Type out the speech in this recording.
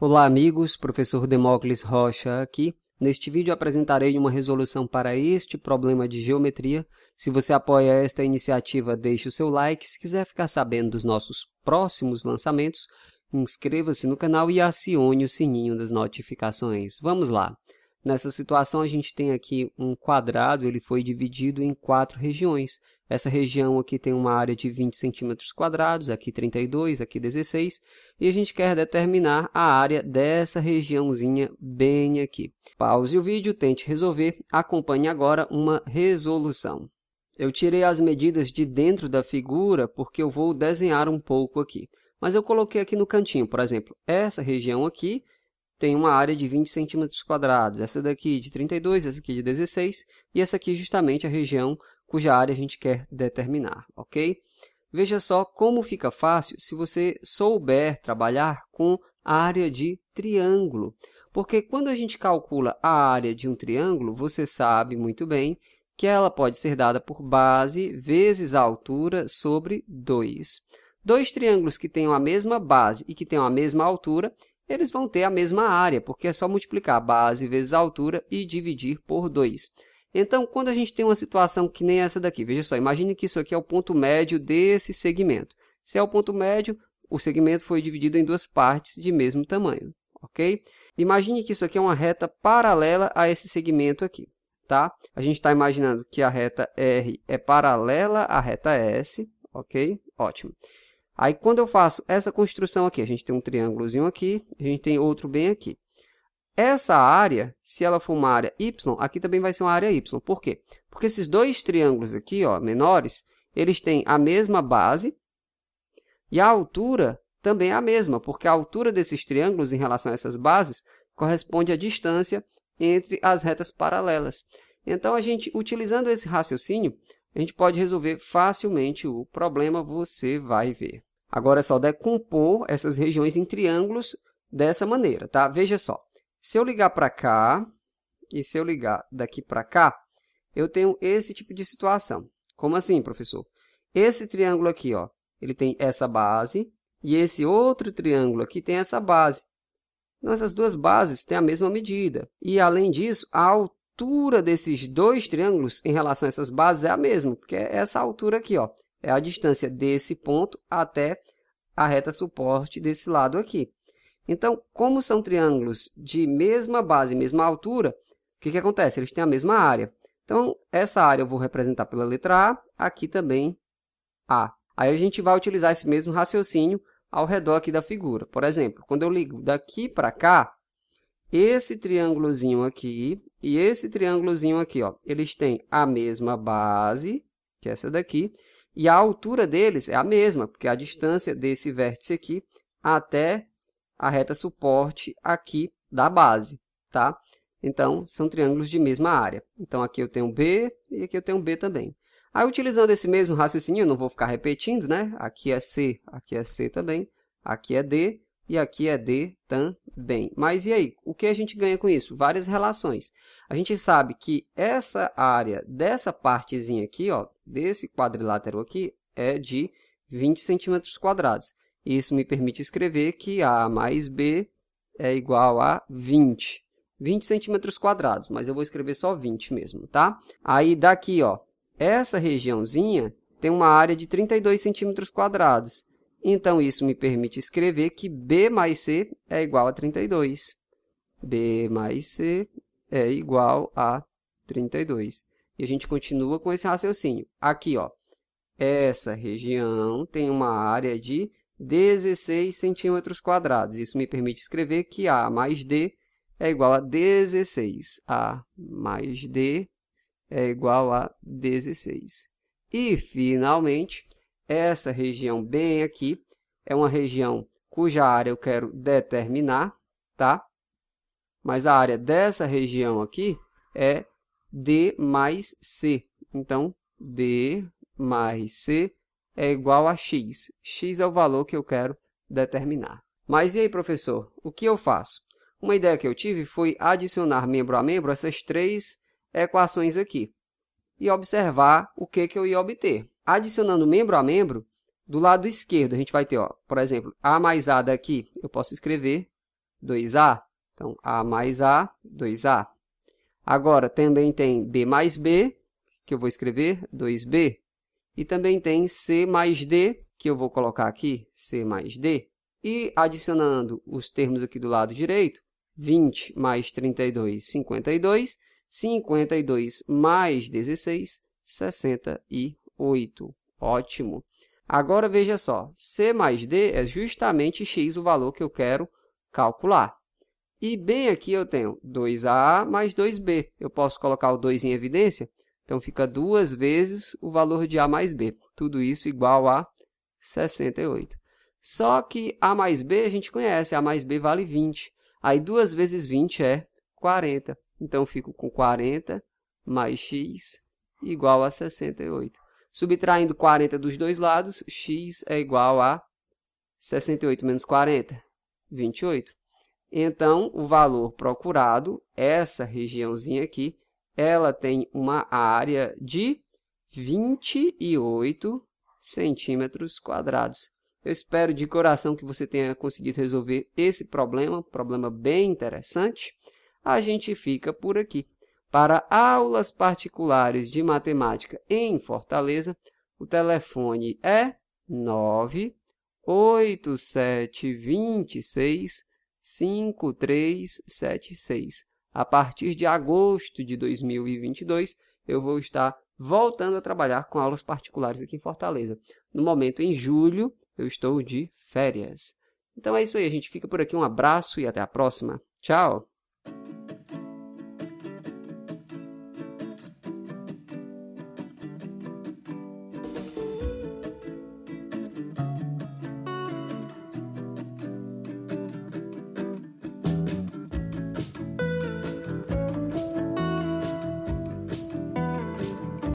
Olá, amigos. Professor Demócles Rocha aqui. Neste vídeo apresentarei uma resolução para este problema de geometria. Se você apoia esta iniciativa, deixe o seu like. Se quiser ficar sabendo dos nossos próximos lançamentos, inscreva-se no canal e acione o sininho das notificações. Vamos lá! Nessa situação, a gente tem aqui um quadrado, ele foi dividido em quatro regiões. Essa região aqui tem uma área de 20 centímetros quadrados, aqui 32, aqui 16, e a gente quer determinar a área dessa regiãozinha bem aqui. Pause o vídeo, tente resolver, acompanhe agora uma resolução. Eu tirei as medidas de dentro da figura porque eu vou desenhar um pouco aqui. Mas eu coloquei aqui no cantinho, por exemplo, essa região aqui tem uma área de 20 centímetros quadrados, essa daqui de 32, essa aqui de 16, e essa aqui justamente a região cuja área a gente quer determinar, ok? Veja só como fica fácil se você souber trabalhar com a área de triângulo. Porque quando a gente calcula a área de um triângulo, você sabe muito bem que ela pode ser dada por base vezes a altura sobre 2. Dois triângulos que tenham a mesma base e que tenham a mesma altura, eles vão ter a mesma área, porque é só multiplicar base vezes altura e dividir por 2. Então, quando a gente tem uma situação que nem essa daqui, veja só, imagine que isso aqui é o ponto médio desse segmento. Se é o ponto médio, o segmento foi dividido em duas partes de mesmo tamanho, ok? Imagine que isso aqui é uma reta paralela a esse segmento aqui, tá? A gente está imaginando que a reta R é paralela à reta S, ok? Ótimo. Aí, quando eu faço essa construção aqui, a gente tem um triângulozinho aqui, a gente tem outro bem aqui. Essa área, se ela for uma área y, aqui também vai ser uma área y. Por quê? Porque esses dois triângulos aqui, ó, menores, eles têm a mesma base e a altura também é a mesma, porque a altura desses triângulos em relação a essas bases corresponde à distância entre as retas paralelas. Então, a gente, utilizando esse raciocínio, a gente pode resolver facilmente o problema, você vai ver. Agora é só decompor essas regiões em triângulos dessa maneira, tá? Veja só. Se eu ligar para cá e se eu ligar daqui para cá, eu tenho esse tipo de situação. Como assim, professor? Esse triângulo aqui, ó, ele tem essa base e esse outro triângulo aqui tem essa base. Então, essas duas bases têm a mesma medida. E, além disso, a altura desses dois triângulos em relação a essas bases é a mesma, porque é essa altura aqui, ó, é a distância desse ponto até a reta suporte desse lado aqui. Então, como são triângulos de mesma base, mesma altura, o que, que acontece? Eles têm a mesma área. Então, essa área eu vou representar pela letra A, aqui também A. Aí a gente vai utilizar esse mesmo raciocínio ao redor aqui da figura. Por exemplo, quando eu ligo daqui para cá, esse triângulozinho aqui e esse triângulozinho aqui, ó, eles têm a mesma base, que é essa daqui, e a altura deles é a mesma, porque a distância desse vértice aqui até a reta suporte aqui da base, tá? Então, são triângulos de mesma área. Então, aqui eu tenho B e aqui eu tenho B também. Aí, utilizando esse mesmo raciocínio, eu não vou ficar repetindo, né? Aqui é C, aqui é C também, aqui é D e aqui é D também. Mas e aí? O que a gente ganha com isso? Várias relações. A gente sabe que essa área dessa partezinha aqui, ó, desse quadrilátero aqui, é de 20 centímetros quadrados isso me permite escrever que A mais B é igual a 20. 20 centímetros quadrados, mas eu vou escrever só 20 mesmo, tá? Aí daqui, ó, essa regiãozinha tem uma área de 32 centímetros quadrados. Então, isso me permite escrever que B mais C é igual a 32. B mais C é igual a 32. E a gente continua com esse raciocínio. Aqui, ó, essa região tem uma área de 16 centímetros quadrados. Isso me permite escrever que A mais D é igual a 16. A mais D é igual a 16. E, finalmente, essa região bem aqui é uma região cuja área eu quero determinar, tá? Mas a área dessa região aqui é D mais C. Então, D mais C é igual a x. x é o valor que eu quero determinar. Mas e aí, professor, o que eu faço? Uma ideia que eu tive foi adicionar membro a membro essas três equações aqui e observar o que, que eu ia obter. Adicionando membro a membro, do lado esquerdo a gente vai ter, ó, por exemplo, a mais a daqui, eu posso escrever 2a. Então, a mais a, 2a. Agora, também tem b mais b, que eu vou escrever 2b. E também tem C mais D, que eu vou colocar aqui, C mais D. E adicionando os termos aqui do lado direito, 20 mais 32, 52. 52 mais 16, 68. Ótimo! Agora, veja só, C mais D é justamente x o valor que eu quero calcular. E bem aqui eu tenho 2A mais 2B. Eu posso colocar o 2 em evidência, então, fica duas vezes o valor de A mais B. Tudo isso igual a 68. Só que A mais B a gente conhece, A mais B vale 20. Aí, duas vezes 20 é 40. Então, fico com 40 mais x igual a 68. Subtraindo 40 dos dois lados, x é igual a 68 menos 40, 28. Então, o valor procurado, essa regiãozinha aqui, ela tem uma área de 28 centímetros quadrados. Eu espero de coração que você tenha conseguido resolver esse problema, problema bem interessante. A gente fica por aqui. Para aulas particulares de matemática em Fortaleza, o telefone é 987265376. A partir de agosto de 2022, eu vou estar voltando a trabalhar com aulas particulares aqui em Fortaleza. No momento, em julho, eu estou de férias. Então é isso aí, A gente. Fica por aqui. Um abraço e até a próxima. Tchau!